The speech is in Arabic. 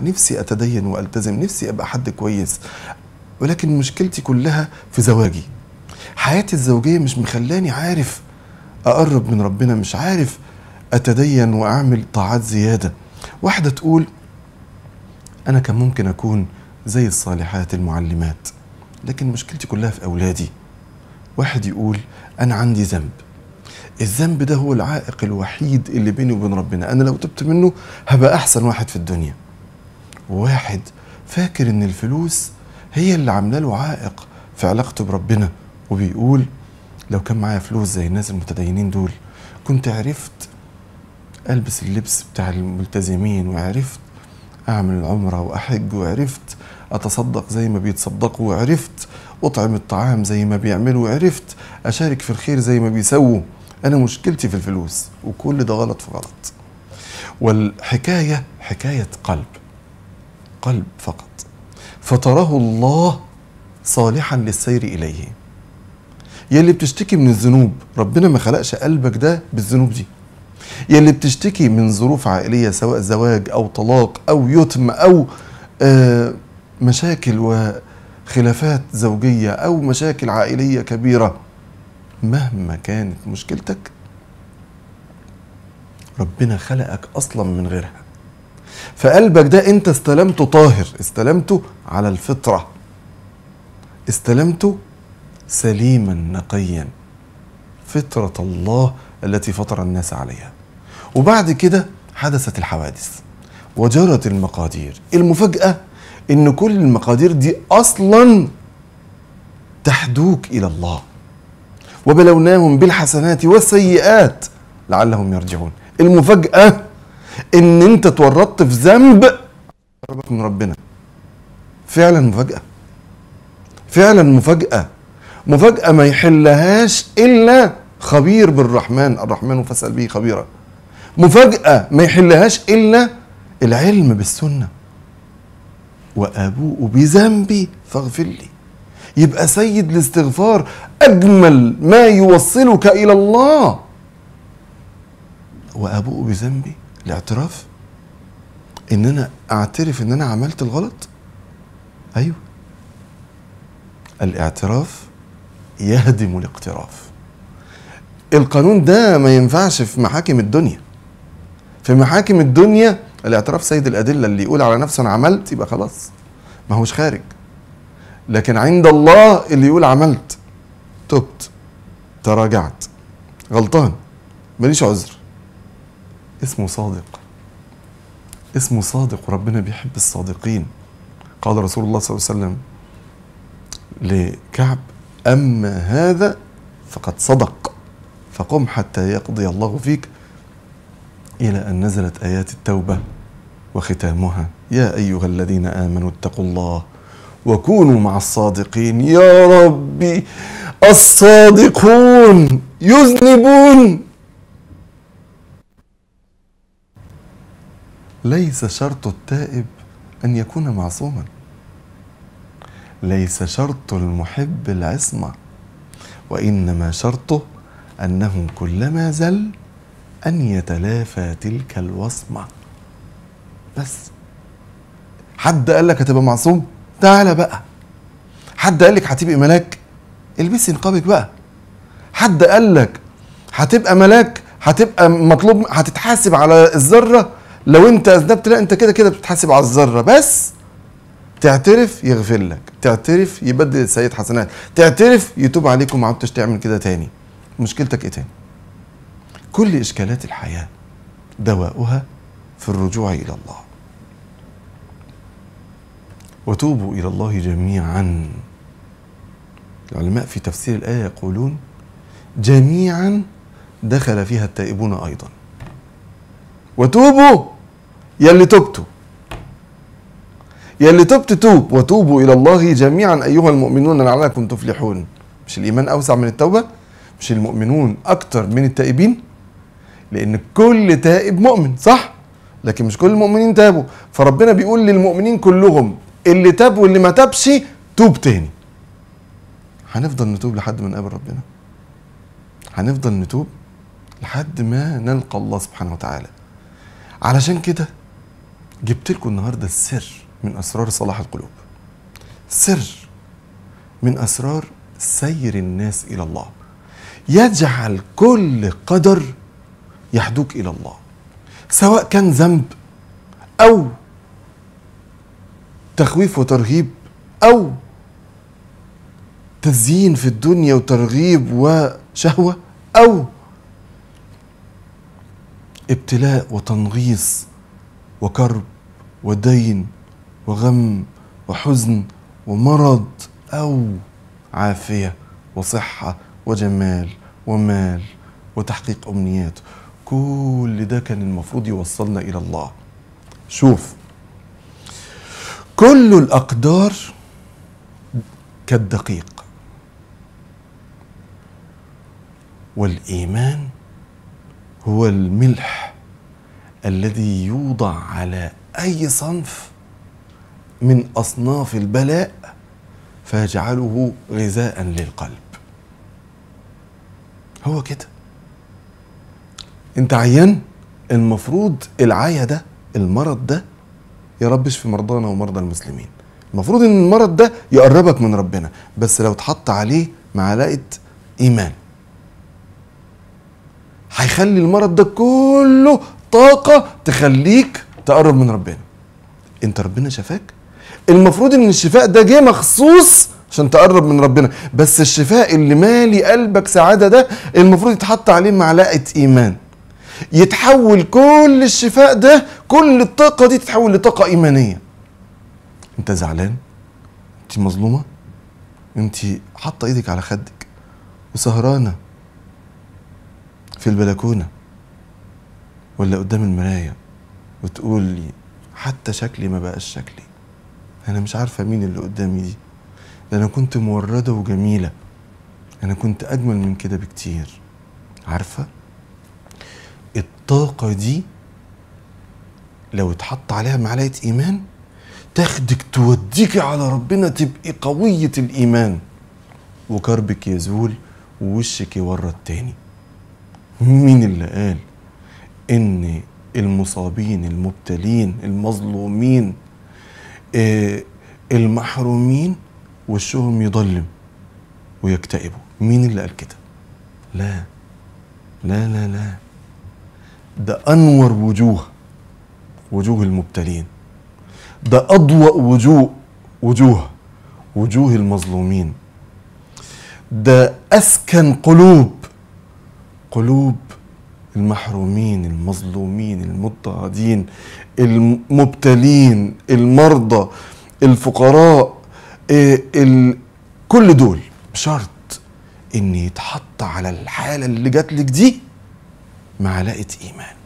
نفسي أتدين وألتزم نفسي أبقى حد كويس ولكن مشكلتي كلها في زواجي حياتي الزوجية مش مخلاني عارف أقرب من ربنا مش عارف أتدين وأعمل طاعات زيادة واحدة تقول أنا كان ممكن أكون زي الصالحات المعلمات لكن مشكلتي كلها في أولادي واحد يقول أنا عندي ذنب الذنب ده هو العائق الوحيد اللي بيني وبين ربنا أنا لو تبت منه هبقى أحسن واحد في الدنيا وواحد فاكر ان الفلوس هي اللي عامله له عائق في علاقته بربنا وبيقول لو كان معايا فلوس زي الناس المتدينين دول كنت عرفت البس اللبس بتاع الملتزمين وعرفت اعمل العمره واحج وعرفت اتصدق زي ما بيتصدقوا وعرفت اطعم الطعام زي ما بيعملوا وعرفت اشارك في الخير زي ما بيسووا انا مشكلتي في الفلوس وكل ده غلط في غلط والحكايه حكايه قلب القلب فقط فتراه الله صالحا للسير إليه يا اللي بتشتكي من الذنوب ربنا ما خلقش قلبك ده بالذنوب دي يا اللي بتشتكي من ظروف عائلية سواء زواج أو طلاق أو يتم أو آه مشاكل وخلافات زوجية أو مشاكل عائلية كبيرة مهما كانت مشكلتك ربنا خلقك أصلا من غيرها فقلبك ده انت استلمته طاهر استلمته على الفطره استلمته سليما نقيا فطره الله التي فطر الناس عليها وبعد كده حدثت الحوادث وجرت المقادير المفاجاه ان كل المقادير دي اصلا تحدوك الى الله وبلوناهم بالحسنات والسيئات لعلهم يرجعون المفاجاه ان انت اتورطت في ذنب قربك من ربنا فعلا مفاجاه فعلا مفاجاه مفاجاه ما يحلهاش الا خبير بالرحمن الرحمن فاسال به خبيرا مفاجاه ما يحلهاش الا العلم بالسنه وابوء بذنبي فاغفر لي يبقى سيد الاستغفار اجمل ما يوصلك الى الله وابوء بذنبي الاعتراف ان انا اعترف ان انا عملت الغلط ايوه الاعتراف يهدم الاقتراف القانون ده ما ينفعش في محاكم الدنيا في محاكم الدنيا الاعتراف سيد الادله اللي يقول على نفسه انا عملت يبقى خلاص ما هوش خارج لكن عند الله اللي يقول عملت تبت تراجعت غلطان ماليش عذر اسمه صادق اسمه صادق وربنا بيحب الصادقين قال رسول الله صلى الله عليه وسلم لكعب أما هذا فقد صدق فقم حتى يقضي الله فيك إلى أن نزلت آيات التوبة وختامها يا أيها الذين آمنوا اتقوا الله وكونوا مع الصادقين يا ربي الصادقون يذنبون ليس شرط التائب أن يكون معصوما ليس شرط المحب العصمة وإنما شرطه أنه كلما زل أن يتلافى تلك الوصمة بس حد قال لك هتبقى معصوم تعالى بقى حد قال لك هتبقي ملاك البسي نقابك بقى حد قال لك هتبقى ملاك هتبقى مطلوب هتتحاسب على الذره لو انت اذنبت لا انت كده كده بتتحاسب على الذره بس تعترف يغفر لك تعترف يبدل السيد حسنات تعترف يتوب عليك وما عدتش تعمل كده تاني مشكلتك ايه تاني كل اشكالات الحياه دواؤها في الرجوع الى الله وتوبوا الى الله جميعا العلماء في تفسير الايه يقولون جميعا دخل فيها التائبون ايضا وتوبوا يلي تبتوا يلي تبت توب وتوبوا إلى الله جميعا أيها المؤمنون لعلكم تفلحون مش الإيمان أوسع من التوبة مش المؤمنون أكتر من التائبين لأن كل تائب مؤمن صح لكن مش كل المؤمنين تابوا فربنا بيقول للمؤمنين كلهم اللي تاب واللي ما تابش توب تاني هنفضل نتوب لحد ما نقابل ربنا هنفضل نتوب لحد ما نلقى الله سبحانه وتعالى علشان كده جبت لكم النهارده السر من اسرار صلاح القلوب سر من اسرار سير الناس الى الله يجعل كل قدر يحدوك الى الله سواء كان ذنب او تخويف وترهيب او تزيين في الدنيا وترغيب وشهوه او ابتلاء وتنغيص وكرب ودين وغم وحزن ومرض أو عافية وصحة وجمال ومال وتحقيق أمنيات كل ده كان المفروض يوصلنا إلى الله شوف كل الأقدار كالدقيق والإيمان هو الملح الذي يوضع على أي صنف من أصناف البلاء فيجعله غذاء للقلب هو كده انت عيان المفروض العيا ده المرض ده يا رب اشفي مرضانا ومرضى المسلمين المفروض ان المرض ده يقربك من ربنا بس لو اتحط عليه معلقه ايمان هيخلي المرض ده كله طاقه تخليك تقرب من ربنا انت ربنا شفاك المفروض ان الشفاء ده جه مخصوص عشان تقرب من ربنا بس الشفاء اللي مالي قلبك سعاده ده المفروض يتحط عليه معلقه ايمان يتحول كل الشفاء ده كل الطاقه دي تتحول لطاقه ايمانيه انت زعلان انت مظلومه انت حاطه ايدك على خدك وسهرانه في البلكونة ولا قدام المراية وتقول لي حتى شكلي ما بقاش شكلي أنا مش عارفة مين اللي قدامي دي ده أنا كنت موردة وجميلة أنا كنت أجمل من كده بكتير عارفة الطاقة دي لو اتحط عليها معلقة إيمان تاخدك توديكي على ربنا تبقي قوية الإيمان وكربك يزول ووشك يورد تاني مين اللي قال ان المصابين المبتلين المظلومين آه المحرومين وشهم يضلم ويكتئبوا مين اللي قال كده لا لا لا لا ده انور وجوه وجوه المبتلين ده اضواء وجوه وجوه وجوه المظلومين ده اسكن قلوب قلوب المحرومين المظلومين المضطهدين المبتلين المرضى الفقراء آه، ال... كل دول بشرط ان يتحط على الحاله اللي لك دي معلقه ايمان